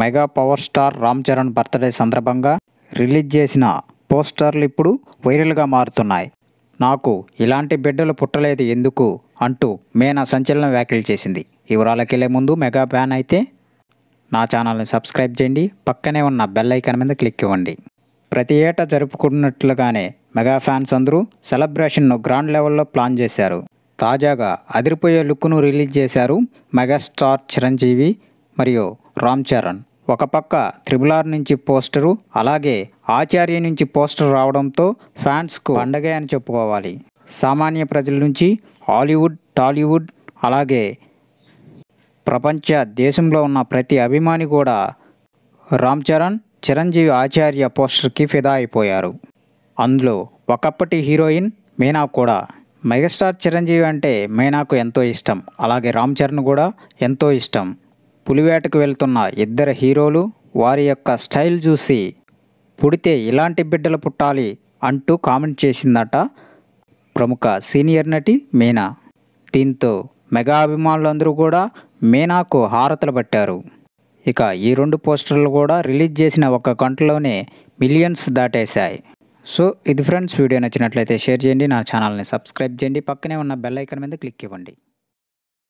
mega power star Ram Charan birthday సందర్భంగా release చేసిన పోస్టర్లు ఇప్పుడు వైరల్గా మారుతున్నాయి నాకు ఇలాంటి బిడ్డలు పుట్టలేదు ఎందుకు అంటూ మేనా సంచలనం వ్యాఖ్యలు చేసింది వివరాలకెళ్లే ముందు మెగా ఫ్యాన్ అయితే నా ఛానల్ని సబ్స్క్రైబ్ చేయండి పక్కనే ఉన్న బెల్ ఐకాన్ మీద క్లిక్ ఇవ్వండి ప్రతి ఏటా జరుపుకున్నట్లుగానే మెగా ఫ్యాన్స్ అందరూ సెలబ్రేషన్ను గ్రాండ్ లెవెల్లో ప్లాన్ చేశారు తాజాగా అదిరిపోయే లుక్ను రిలీజ్ చేశారు మెగాస్టార్ చిరంజీవి మరియు రామ్ చరణ్ ఒక పక్క త్రిబులార్ నుంచి పోస్టరు అలాగే ఆచార్య నుంచి పోస్టర్ రావడంతో ఫ్యాన్స్కు పండగే అని చెప్పుకోవాలి సామాన్య ప్రజల నుంచి హాలీవుడ్ టాలీవుడ్ అలాగే ప్రపంచ దేశంలో ఉన్న ప్రతి అభిమాని కూడా రామ్ చరణ్ చిరంజీవి ఆచార్య పోస్టర్కి ఫిదా అయిపోయారు అందులో ఒకప్పటి హీరోయిన్ మీనా కూడా మెగాస్టార్ చిరంజీవి అంటే మీనాకు ఎంతో ఇష్టం అలాగే రామ్ చరణ్ కూడా ఎంతో ఇష్టం పులివేటకు వెళ్తున్న ఇద్దరు హీరోలు వారి యొక్క స్టైల్ చూసి పుడితే ఇలాంటి బిడ్డలు పుట్టాలి అంటూ కామెంట్ చేసిందట ప్రముఖ సీనియర్ నటి మీనా దీంతో మెగా అభిమానులందరూ కూడా మీనాకు హారతలు పట్టారు ఇక ఈ రెండు పోస్టర్లు కూడా రిలీజ్ చేసిన ఒక గంటలోనే మిలియన్స్ దాటేశాయి సో ఇది ఫ్రెండ్స్ వీడియో నచ్చినట్లయితే షేర్ చేయండి నా ఛానల్ని సబ్స్క్రైబ్ చేయండి పక్కనే ఉన్న బెల్ ఐకన్ మీద క్లిక్ ఇవ్వండి